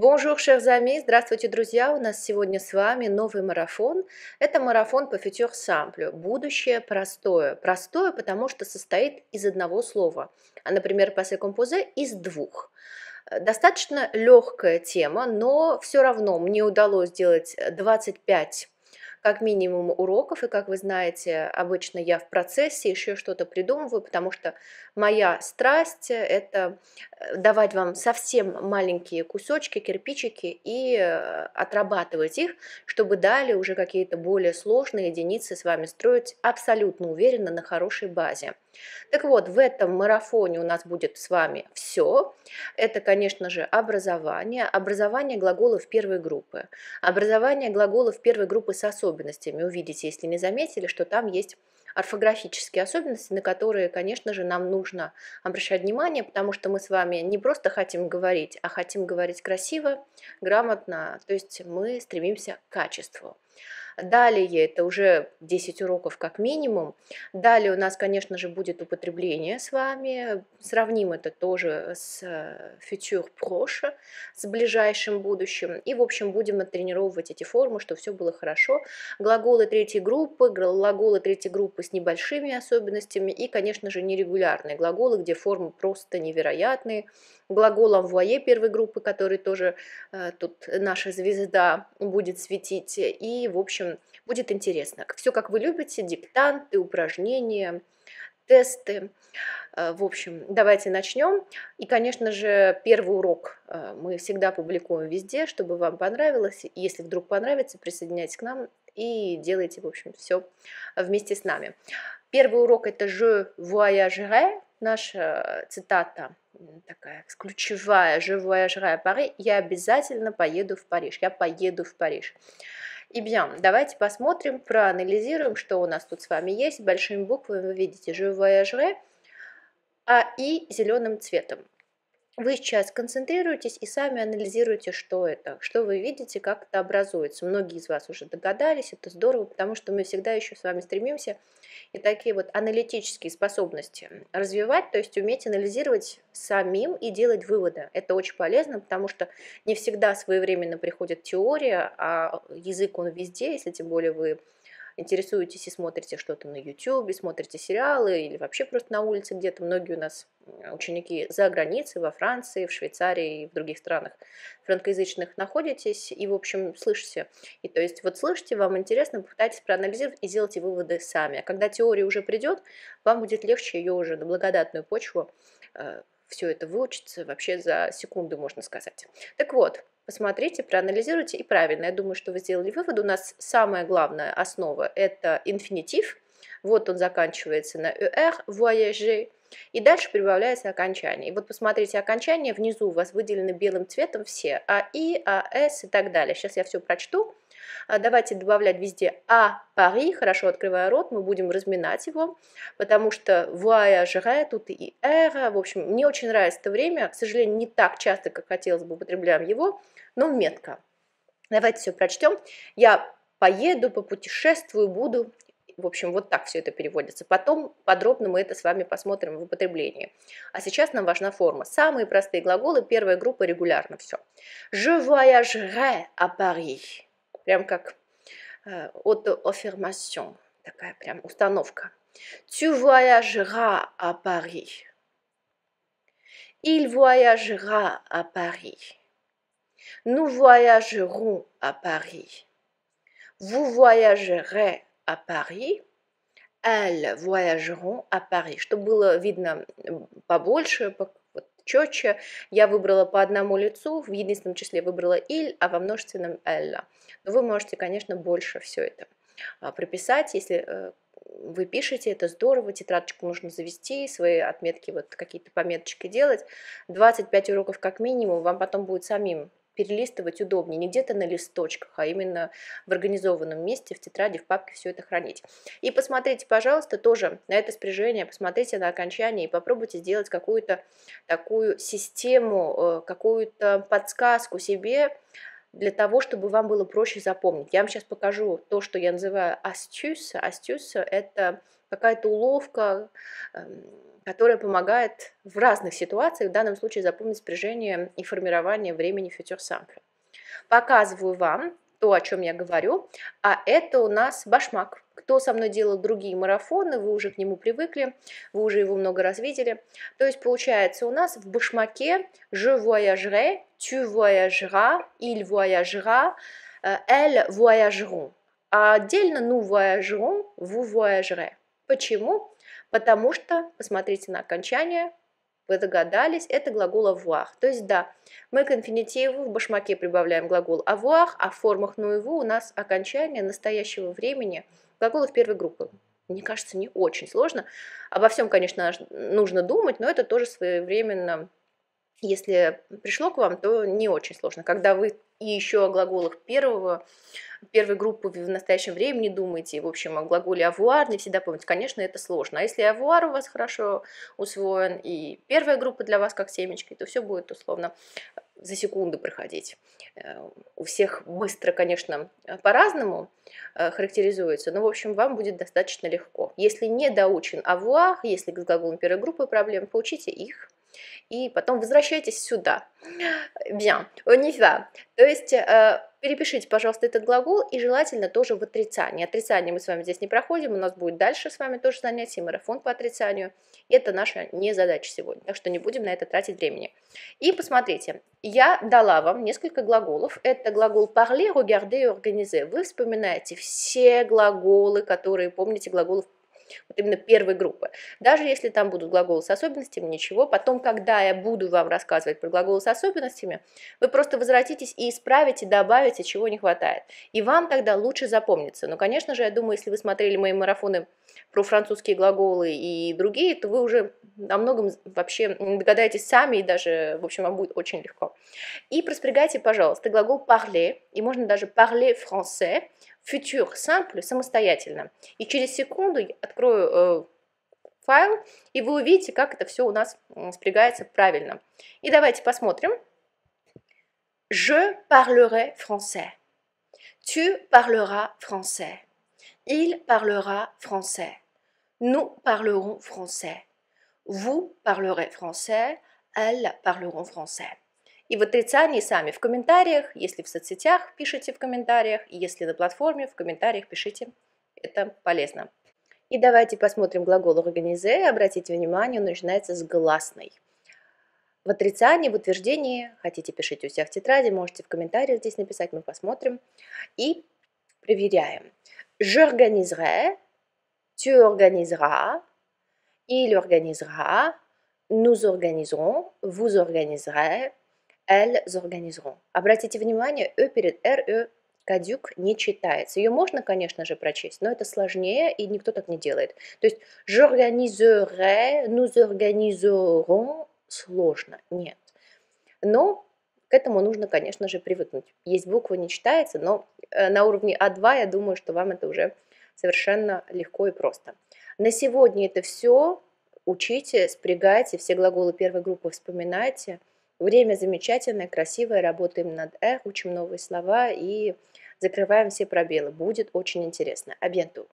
Бонжур, шерзами! Здравствуйте, друзья! У нас сегодня с вами новый марафон. Это марафон по фитюр самплю. Будущее простое. Простое, потому что состоит из одного слова. А, например, пасе композе из двух. Э, достаточно легкая тема, но все равно мне удалось сделать 25 как минимум уроков, и как вы знаете, обычно я в процессе еще что-то придумываю, потому что моя страсть – это э, давать вам совсем маленькие кусочки, кирпичики и э, отрабатывать их, чтобы далее уже какие-то более сложные единицы с вами строить абсолютно уверенно на хорошей базе. Так вот, в этом марафоне у нас будет с вами все. Это, конечно же, образование, образование глаголов первой группы, образование глаголов первой группы с особенностями. Увидите, если не заметили, что там есть орфографические особенности, на которые, конечно же, нам нужно обращать внимание, потому что мы с вами не просто хотим говорить, а хотим говорить красиво, грамотно, то есть мы стремимся к качеству. Далее, это уже 10 уроков как минимум. Далее у нас, конечно же, будет употребление с вами. Сравним это тоже с фьючер э, проше, с ближайшим будущим. И, в общем, будем оттренировывать эти формы, что все было хорошо. Глаголы третьей группы, глаголы третьей группы с небольшими особенностями и, конечно же, нерегулярные глаголы, где формы просто невероятные. Глагол «амвуае» первой группы, который тоже э, тут наша звезда будет светить. И, в общем, Будет интересно. Все, как вы любите, диктанты, упражнения, тесты. Э, в общем, давайте начнем. И, конечно же, первый урок э, мы всегда публикуем везде, чтобы вам понравилось. Если вдруг понравится, присоединяйтесь к нам и делайте, в общем, все вместе с нами. Первый урок – это «Je voyagerai», наша цитата такая ключевая «Je voyagerai à Paris», «Я обязательно поеду в Париж», «Я поеду в Париж». И bien, давайте посмотрим, проанализируем, что у нас тут с вами есть. Большими буквами вы видите «Je voyagerai», а и зеленым цветом вы сейчас концентрируетесь и сами анализируете, что это, что вы видите, как это образуется. Многие из вас уже догадались, это здорово, потому что мы всегда еще с вами стремимся и такие вот аналитические способности развивать, то есть уметь анализировать самим и делать выводы. Это очень полезно, потому что не всегда своевременно приходит теория, а язык он везде, если тем более вы интересуетесь и смотрите что-то на YouTube, смотрите сериалы или вообще просто на улице где-то. Многие у нас ученики за границей, во Франции, в Швейцарии и в других странах франкоязычных находитесь и, в общем, слышите. И то есть вот слышите, вам интересно, попытайтесь проанализировать и сделайте выводы сами. А когда теория уже придет, вам будет легче ее уже на благодатную почву э, все это выучиться вообще за секунду, можно сказать. Так вот, посмотрите, проанализируйте. И правильно, я думаю, что вы сделали вывод. У нас самая главная основа – это инфинитив. Вот он заканчивается на «er», «voyager», и дальше прибавляется окончание. И вот посмотрите окончание, внизу у вас выделены белым цветом все, а и, а с и так далее. Сейчас я все прочту. А, давайте добавлять везде «а Пари», хорошо открывая рот, мы будем разминать его, потому что «voyager» «а» тут и «эра». В общем, мне очень нравится это время, к сожалению, не так часто, как хотелось бы, употребляем его, но метко. Давайте все прочтем. Я поеду, попутешествую, буду. В общем, вот так все это переводится. Потом подробно мы это с вами посмотрим в употреблении. А сейчас нам важна форма. Самые простые глаголы, первая группа регулярно все. Je voyagerai à Paris прям как auto-affirmation, такая прям установка. Tu voyageras à Paris. Il voyagera à Paris. Nous voyagerons à Paris. Vous voyagerez à Paris. Elles voyageront à Paris. Чтобы было видно побольше, четче. Я выбрала по одному лицу, в единственном числе выбрала «иль», а во множественном «элла». Но вы можете, конечно, больше все это а, прописать, если э, вы пишете, это здорово, тетрадочку нужно завести, свои отметки, вот какие-то пометочки делать. 25 уроков как минимум, вам потом будет самим перелистывать удобнее, не где-то на листочках, а именно в организованном месте, в тетради, в папке все это хранить. И посмотрите, пожалуйста, тоже на это спряжение, посмотрите на окончание и попробуйте сделать какую-то такую систему, э, какую-то подсказку себе, для того, чтобы вам было проще запомнить. Я вам сейчас покажу то, что я называю астюс астюс это какая-то уловка, эм, которая помогает в разных ситуациях, в данном случае запомнить спряжение и формирование времени фьючер сампля. Показываю вам то, о чем я говорю, а это у нас башмак. Кто со мной делал другие марафоны, вы уже к нему привыкли, вы уже его много раз видели. То есть получается у нас в башмаке «je voyagerai», «tu voyageras», «il voyagera», э, «elles voyageront». А отдельно «nous voyagerons», «vous voyagerez». Почему? Потому что, посмотрите на окончание, вы догадались, это глагол avoir. То есть, да, мы к инфинитиву в башмаке прибавляем глагол avoir, «а, а в формах наяву «ну у нас окончание настоящего времени глаголов первой группы. Мне кажется, не очень сложно. Обо всем, конечно, нужно думать, но это тоже своевременно если пришло к вам, то не очень сложно. Когда вы и еще о глаголах первого, первой группы в настоящем времени думаете, в общем, о глаголе «авуар» не всегда помните, конечно, это сложно. А если «авуар» у вас хорошо усвоен, и первая группа для вас как семечки, то все будет условно за секунду проходить. Э, у всех быстро, конечно, по-разному э, характеризуется, но, в общем, вам будет достаточно легко. Если не доучен «авуар», если с глаголом первой группы проблем, поучите их – и потом возвращайтесь сюда. Bien, э, нельзя. То есть э, перепишите, пожалуйста, этот глагол и желательно тоже в отрицании. Отрицание мы с вами здесь не проходим, у нас будет дальше с вами тоже занятие, марафон по отрицанию. И это наша не задача сегодня, так что не будем на это тратить времени. И посмотрите, я дала вам несколько глаголов. Это глагол parler, regarder, organiser. Вы вспоминаете все глаголы, которые, помните, глаголов вот именно первой группы. Даже если там будут глаголы с особенностями, ничего, потом, когда я буду вам рассказывать про глаголы с особенностями, вы просто возвратитесь и исправите, добавите, чего не хватает. И вам тогда лучше запомнится. Но, конечно же, я думаю, если вы смотрели мои марафоны про французские глаголы и другие, то вы уже о многом вообще догадаетесь сами, и даже, в общем, вам будет очень легко. И проспрягайте, пожалуйста, глагол parler, и можно даже parler français, future simple, самостоятельно. И через секунду я открою э, файл, и вы увидите, как это все у нас спрягается правильно. И давайте посмотрим. Je parlerai français. Tu parleras français. Il parlera français. Nous parlerons français. Vous parlerez français. Elles parleront français. и в отрицании сами в комментариях, если в соцсетях пишите в комментариях, если на платформе в комментариях пишите, это полезно. И давайте посмотрим глагол «организе». Обратите внимание, он начинается с гласной. В отрицании, в утверждении, хотите пишите у себя в тетради, можете в комментариях здесь написать, мы посмотрим. И проверяем. J'organiserai, tu organiseras, il organisera, nous organiserons, vous organiserez, elles organiseront. Обратите внимание, «ё» перед «р», «ё» Кадюк не читается. Ее можно, конечно же, прочесть, но это сложнее, и никто так не делает. То есть «j'organiserai», «nous organiserons» сложно, нет. Но к этому нужно, конечно же, привыкнуть. Есть буква, не читается, но э, на уровне А2 я думаю, что вам это уже совершенно легко и просто. На сегодня это все. Учите, спрягайте, все глаголы первой группы вспоминайте – Время замечательное, красивое, работаем над «э», учим новые слова и закрываем все пробелы. Будет очень интересно. Абьянту!